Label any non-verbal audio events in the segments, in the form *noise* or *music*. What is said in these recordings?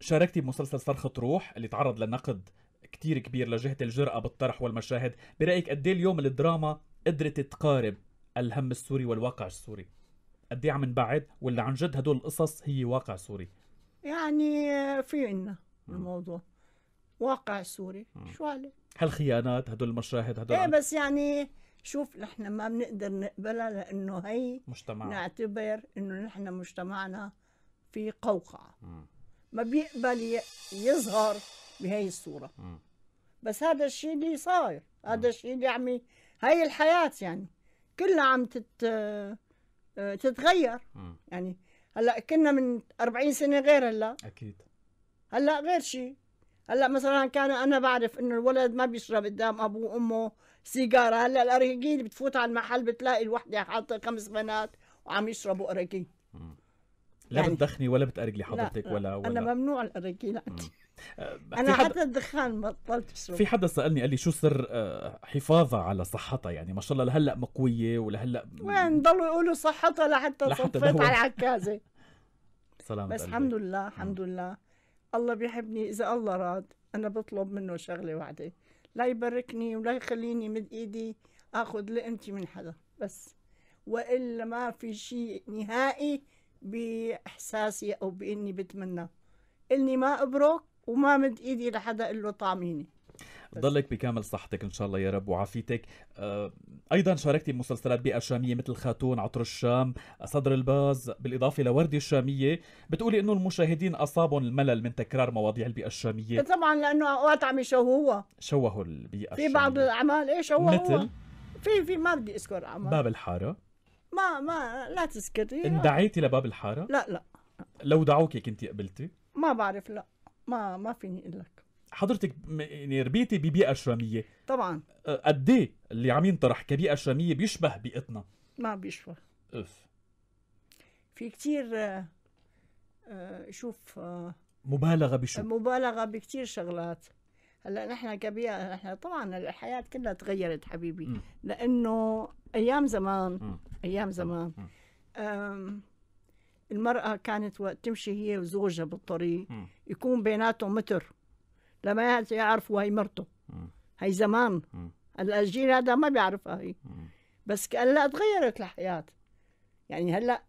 شاركتي بمسلسل صرخة روح اللي تعرض لنقد كتير كبير لجهة الجرأة بالطرح والمشاهد برأيك قد إيه اليوم الدراما قدرت تقارب الهم السوري والواقع السوري قد إيه عم نبعد ولا عن جد هدول القصص هي واقع سوري يعني آه، في عنا الموضوع واقع سوري م. شو عليه هالخيانات هدول المشاهد هدول ايه بس يعني شوف نحن ما بنقدر نقبلها لانه هي مجتمع نعتبر انه نحن مجتمعنا في قوقعه ما بيقبل يظهر بهي الصورة م. بس هذا الشيء اللي صاير هذا الشيء اللي عم هاي الحياة يعني كلها عم تت آه، تتغير م. يعني هلا كنا من 40 سنة غير هلا اكيد هلا غير شيء هلا مثلا كان انا بعرف انه الولد ما بيشرب قدام ابوه وامه سيجاره هلا الارجيل بتفوت على المحل بتلاقي الوحده حاطه خمس بنات وعم يشربوا ارجيل لا يعني بتدخني ولا بتأرجلي حضرتك لا لا ولا ولا انا ممنوع الارقي لا *laughs* انا حد... حتى الدخان بطلت بسرعه في حدا سالني قال لي شو سر آه، حفاظها على صحتها يعني ما شاء الله لهلا مقويه ولهلا وين ضلوا يقولوا صحتها لحتى, لحتى صفيت على العكازه *laughs* سلام بس الحمد لله الحمد لله الله بيحبني اذا الله راد انا بطلب منه شغله واحده لا يباركني ولا يخليني مد ايدي اخذ لقمتي من حدا بس والا ما في شيء نهائي باحساسي او باني بتمنى اني ما ابرك وما مد ايدي لحدا اقول له طعميني ضلك بكامل صحتك ان شاء الله يا رب وعافيتك آه، ايضا شاركتي بمسلسلات بيئه شاميه مثل خاتون عطر الشام صدر الباز بالاضافه لوردي الشاميه بتقولي انه المشاهدين اصابهم الملل من تكرار مواضيع البيئه الشاميه طبعا لانه اوقات عم يشوهوها شوهوا البيئه في الشامية. بعض الاعمال ايه شوهوها مثل في في ما بدي اذكر اعمال باب الحاره ما ما لا تسكتي اندعيتي لباب الحاره؟ لا لا لو دعوك كنت قبلتي؟ ما بعرف لا ما ما فيني اقول لك حضرتك يعني ربيتي ببيئه شرميه طبعا قد ايه اللي عم ينطرح كبيئه شرميه بيشبه بيئتنا؟ ما بيشبه اف في كثير شوف مبالغه بشو مبالغه بكثير شغلات هلا نحن كبيئه نحن طبعا الحياه كلها تغيرت حبيبي م. لانه ايام زمان م. ايام زمان المرأة كانت وقت تمشي هي وزوجها بالطريق يكون بيناتهم متر لما يعرفوا هي مرته هي زمان هلا الجيل هذا ما بيعرفها هي بس هلا تغيرت الحياة يعني هلا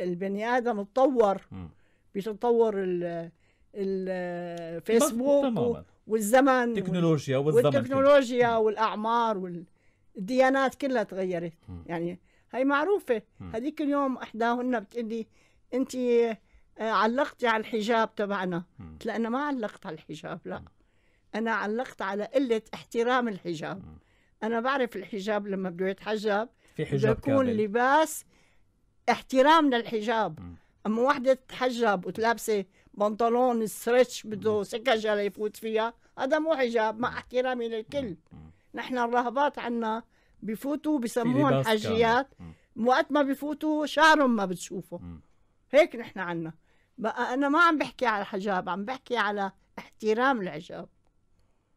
البني ادم تطور بيتطور الفيسبوك والزمن والتكنولوجيا والزمن والتكنولوجيا والاعمار والديانات كلها تغيرت يعني هي معروفة هذيك اليوم إحداهن بتقلي أنت آه، علقتي على الحجاب تبعنا قلت لها أنا ما علقت على الحجاب لا أنا علقت على قلة احترام الحجاب أنا بعرف الحجاب لما بده يتحجب في حجاب كامل. لباس احترام للحجاب اما وحده تتحجب وتلابسه بنطلون ستريتش بده سكج يفوت فيها هذا مو حجاب مع احترامي للكل نحن الرهبات عنا بفوتوا بسموهم حجيات وقت ما بفوتوا شعرهم ما بتشوفه هيك نحن عنا بقى انا ما عم بحكي على الحجاب عم بحكي على احترام الحجاب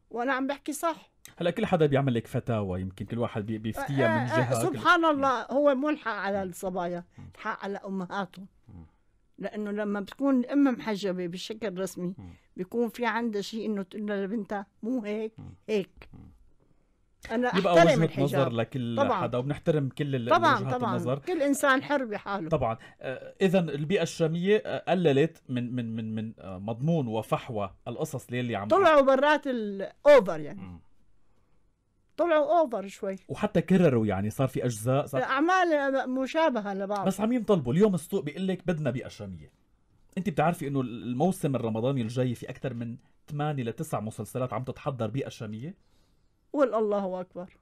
وانا عم بحكي صح هلا كل حدا بيعمل لك فتاوى يمكن كل واحد بيفتيها آه، من آه، جهه سبحان الله هو ملحق على الصبايا الحق على امهاتهم لانه لما بتكون الام محجبه بشكل رسمي بيكون في عندها شيء انه تقول لبنتها مو هيك هيك انا يبقى وجهه الحجاب. نظر لكل طبعا. حدا وبنحترم كل طبعا طبعا النظر. كل انسان حر بحاله طبعا آه، اذا البيئه الشاميه آه، قللت من من من من آه، مضمون وفحوى القصص اللي عم طلعوا برات الاوفر يعني م. طلعوا اوفر شوي وحتى كرروا يعني صار في اجزاء صار اعمال مشابهه لبعض بس عم ينطلبوا اليوم السوق بيقول لك بدنا بيئه شاميه انت بتعرفي انه الموسم الرمضاني الجاي في اكثر من 8 ل 9 مسلسلات عم تتحضر بيئه شاميه قول الله اكبر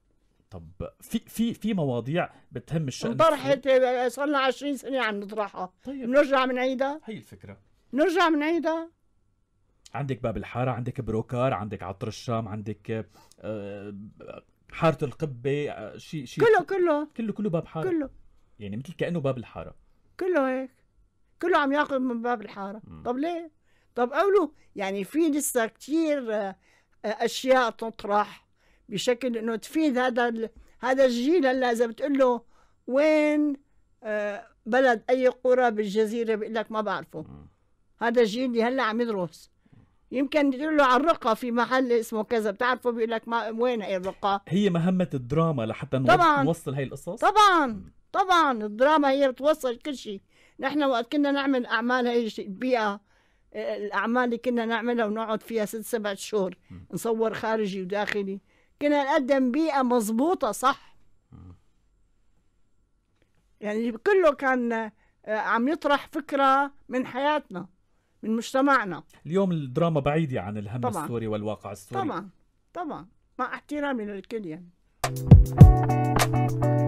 طب في في في مواضيع بتهم الشأن انطرحت صار لنا 20 سنه عم نطرحها طيب بنرجع بنعيدها هي الفكره بنرجع بنعيدها عندك باب الحاره عندك بروكار عندك عطر الشام عندك آه، حاره القبه شيء آه، شيء كله كله كله كله باب حاره كله يعني مثل كانه باب الحاره كله هيك كله عم ياخذ من باب الحاره م. طب ليه طب قولوا يعني في لسه كثير آه، اشياء تطرح بشكل انه تفيد هذا هذا الجيل هلا اذا بتقول له وين آه، بلد اي قرى بالجزيره بيقول لك ما بعرفه هذا الجيل اللي هلا عم يدرس يمكن تقول له على الرقة في محل اسمه كذا بتعرفه بيقول لك ما وين هي الرقة هي مهمة الدراما لحتى طبعاً نوصل هاي القصص طبعا طبعا الدراما هي بتوصل كل شيء نحن وقت كنا نعمل اعمال هي البيئة آه، الاعمال اللي كنا نعملها ونقعد فيها ست سبع شهور نصور خارجي وداخلي كنا نقدم بيئة مظبوطة صح يعني كله كان آه، عم يطرح فكرة من حياتنا من مجتمعنا اليوم الدراما بعيدة عن الهم طبعا. السوري والواقع السوري طبعا طبعا مع احترامي للكل يعني